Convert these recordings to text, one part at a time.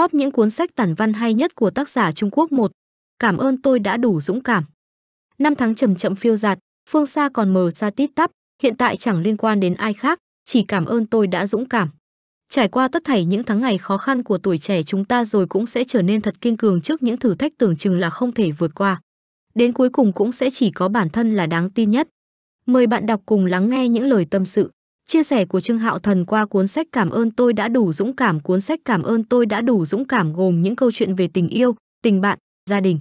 top những cuốn sách tản văn hay nhất của tác giả Trung Quốc một Cảm ơn tôi đã đủ dũng cảm. Năm tháng chậm chậm phiêu dạt, phương xa còn mờ xa tít tắp, hiện tại chẳng liên quan đến ai khác, chỉ cảm ơn tôi đã dũng cảm. Trải qua tất thảy những tháng ngày khó khăn của tuổi trẻ chúng ta rồi cũng sẽ trở nên thật kiên cường trước những thử thách tưởng chừng là không thể vượt qua. Đến cuối cùng cũng sẽ chỉ có bản thân là đáng tin nhất. Mời bạn đọc cùng lắng nghe những lời tâm sự. Chia sẻ của Trương Hạo Thần qua cuốn sách Cảm ơn tôi đã đủ dũng cảm. Cuốn sách Cảm ơn tôi đã đủ dũng cảm gồm những câu chuyện về tình yêu, tình bạn, gia đình.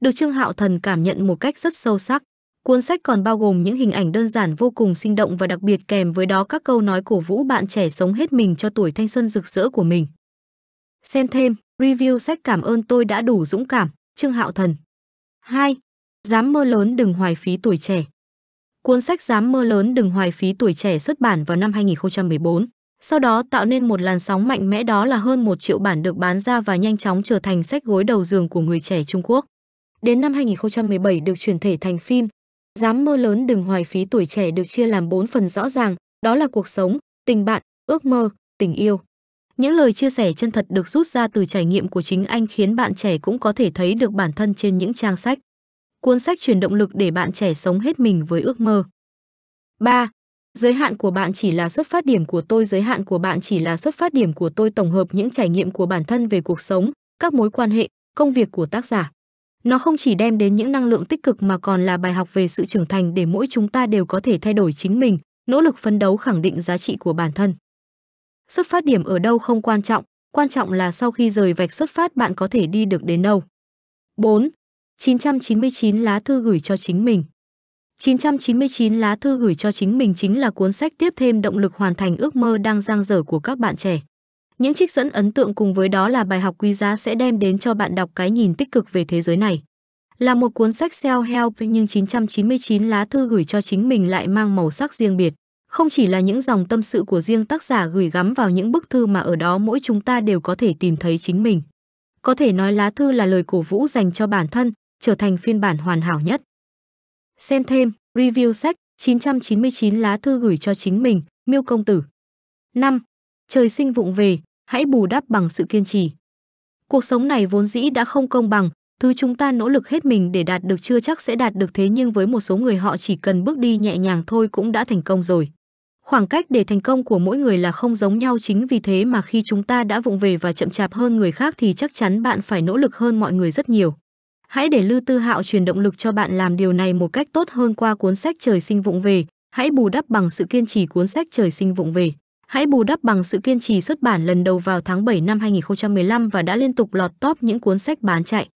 Được Trương Hạo Thần cảm nhận một cách rất sâu sắc. Cuốn sách còn bao gồm những hình ảnh đơn giản vô cùng sinh động và đặc biệt kèm với đó các câu nói cổ vũ bạn trẻ sống hết mình cho tuổi thanh xuân rực rỡ của mình. Xem thêm, review sách Cảm ơn tôi đã đủ dũng cảm, Trương Hạo Thần. 2. Dám mơ lớn đừng hoài phí tuổi trẻ. Cuốn sách Dám mơ lớn đừng hoài phí tuổi trẻ xuất bản vào năm 2014, sau đó tạo nên một làn sóng mạnh mẽ đó là hơn một triệu bản được bán ra và nhanh chóng trở thành sách gối đầu giường của người trẻ Trung Quốc. Đến năm 2017 được chuyển thể thành phim. Dám mơ lớn đừng hoài phí tuổi trẻ được chia làm bốn phần rõ ràng, đó là cuộc sống, tình bạn, ước mơ, tình yêu. Những lời chia sẻ chân thật được rút ra từ trải nghiệm của chính anh khiến bạn trẻ cũng có thể thấy được bản thân trên những trang sách. Cuốn sách truyền động lực để bạn trẻ sống hết mình với ước mơ. 3. Giới hạn của bạn chỉ là xuất phát điểm của tôi, giới hạn của bạn chỉ là xuất phát điểm của tôi, tổng hợp những trải nghiệm của bản thân về cuộc sống, các mối quan hệ, công việc của tác giả. Nó không chỉ đem đến những năng lượng tích cực mà còn là bài học về sự trưởng thành để mỗi chúng ta đều có thể thay đổi chính mình, nỗ lực phấn đấu khẳng định giá trị của bản thân. Xuất phát điểm ở đâu không quan trọng, quan trọng là sau khi rời vạch xuất phát bạn có thể đi được đến đâu. 4. 999 lá thư gửi cho chính mình 999 lá thư gửi cho chính mình chính là cuốn sách tiếp thêm động lực hoàn thành ước mơ đang dang dở của các bạn trẻ. Những trích dẫn ấn tượng cùng với đó là bài học quý giá sẽ đem đến cho bạn đọc cái nhìn tích cực về thế giới này. Là một cuốn sách self-help nhưng 999 lá thư gửi cho chính mình lại mang màu sắc riêng biệt. Không chỉ là những dòng tâm sự của riêng tác giả gửi gắm vào những bức thư mà ở đó mỗi chúng ta đều có thể tìm thấy chính mình. Có thể nói lá thư là lời cổ vũ dành cho bản thân, trở thành phiên bản hoàn hảo nhất. Xem thêm review sách 999 lá thư gửi cho chính mình, Miêu công tử. 5. Trời sinh vụng về, hãy bù đắp bằng sự kiên trì. Cuộc sống này vốn dĩ đã không công bằng, thứ chúng ta nỗ lực hết mình để đạt được chưa chắc sẽ đạt được thế nhưng với một số người họ chỉ cần bước đi nhẹ nhàng thôi cũng đã thành công rồi. Khoảng cách để thành công của mỗi người là không giống nhau chính vì thế mà khi chúng ta đã vụng về và chậm chạp hơn người khác thì chắc chắn bạn phải nỗ lực hơn mọi người rất nhiều. Hãy để Lư Tư Hạo truyền động lực cho bạn làm điều này một cách tốt hơn qua cuốn sách Trời sinh vụng về. Hãy bù đắp bằng sự kiên trì cuốn sách Trời sinh vụng về. Hãy bù đắp bằng sự kiên trì xuất bản lần đầu vào tháng 7 năm 2015 và đã liên tục lọt top những cuốn sách bán chạy.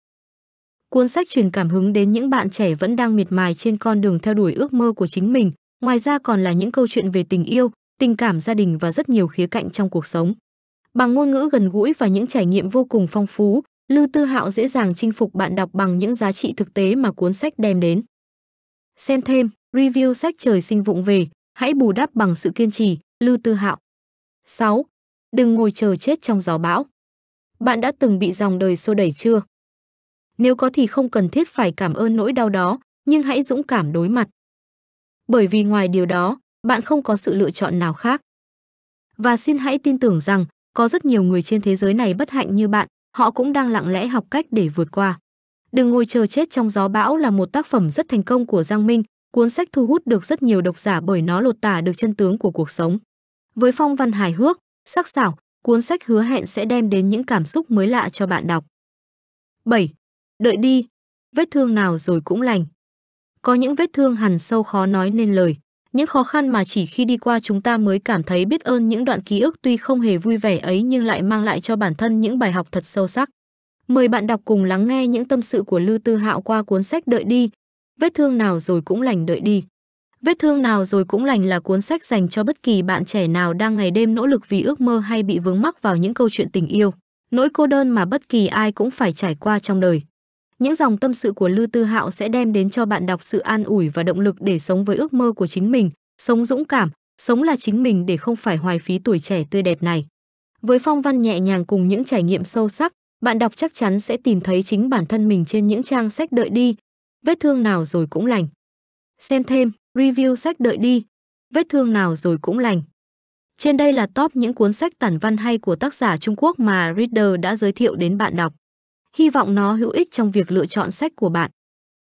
Cuốn sách truyền cảm hứng đến những bạn trẻ vẫn đang miệt mài trên con đường theo đuổi ước mơ của chính mình, ngoài ra còn là những câu chuyện về tình yêu, tình cảm gia đình và rất nhiều khía cạnh trong cuộc sống. Bằng ngôn ngữ gần gũi và những trải nghiệm vô cùng phong phú, Lưu Tư Hạo dễ dàng chinh phục bạn đọc bằng những giá trị thực tế mà cuốn sách đem đến. Xem thêm, review sách Trời sinh vụng về, hãy bù đắp bằng sự kiên trì, Lưu Tư Hạo. 6. Đừng ngồi chờ chết trong gió bão. Bạn đã từng bị dòng đời xô đẩy chưa? Nếu có thì không cần thiết phải cảm ơn nỗi đau đó, nhưng hãy dũng cảm đối mặt. Bởi vì ngoài điều đó, bạn không có sự lựa chọn nào khác. Và xin hãy tin tưởng rằng có rất nhiều người trên thế giới này bất hạnh như bạn, họ cũng đang lặng lẽ học cách để vượt qua. Đừng ngồi chờ chết trong gió bão là một tác phẩm rất thành công của Giang Minh, cuốn sách thu hút được rất nhiều độc giả bởi nó lột tả được chân tướng của cuộc sống. Với phong văn hài hước, sắc sảo, cuốn sách hứa hẹn sẽ đem đến những cảm xúc mới lạ cho bạn đọc. 7. Đợi đi, vết thương nào rồi cũng lành. Có những vết thương hằn sâu khó nói nên lời những khó khăn mà chỉ khi đi qua chúng ta mới cảm thấy biết ơn những đoạn ký ức tuy không hề vui vẻ ấy nhưng lại mang lại cho bản thân những bài học thật sâu sắc. Mời bạn đọc cùng lắng nghe những tâm sự của Lưu Tư Hạo qua cuốn sách Đợi đi, vết thương nào rồi cũng lành đợi đi. Vết thương nào rồi cũng lành là cuốn sách dành cho bất kỳ bạn trẻ nào đang ngày đêm nỗ lực vì ước mơ hay bị vướng mắc vào những câu chuyện tình yêu, nỗi cô đơn mà bất kỳ ai cũng phải trải qua trong đời. Những dòng tâm sự của Lưu Tư Hạo sẽ đem đến cho bạn đọc sự an ủi và động lực để sống với ước mơ của chính mình, sống dũng cảm, sống là chính mình để không phải hoài phí tuổi trẻ tươi đẹp này. Với phong văn nhẹ nhàng cùng những trải nghiệm sâu sắc, bạn đọc chắc chắn sẽ tìm thấy chính bản thân mình trên những trang sách đợi đi. Vết thương nào rồi cũng lành. Xem thêm, review sách đợi đi. Vết thương nào rồi cũng lành. Trên đây là top những cuốn sách tản văn hay của tác giả Trung Quốc mà Reader đã giới thiệu đến bạn đọc. Hy vọng nó hữu ích trong việc lựa chọn sách của bạn.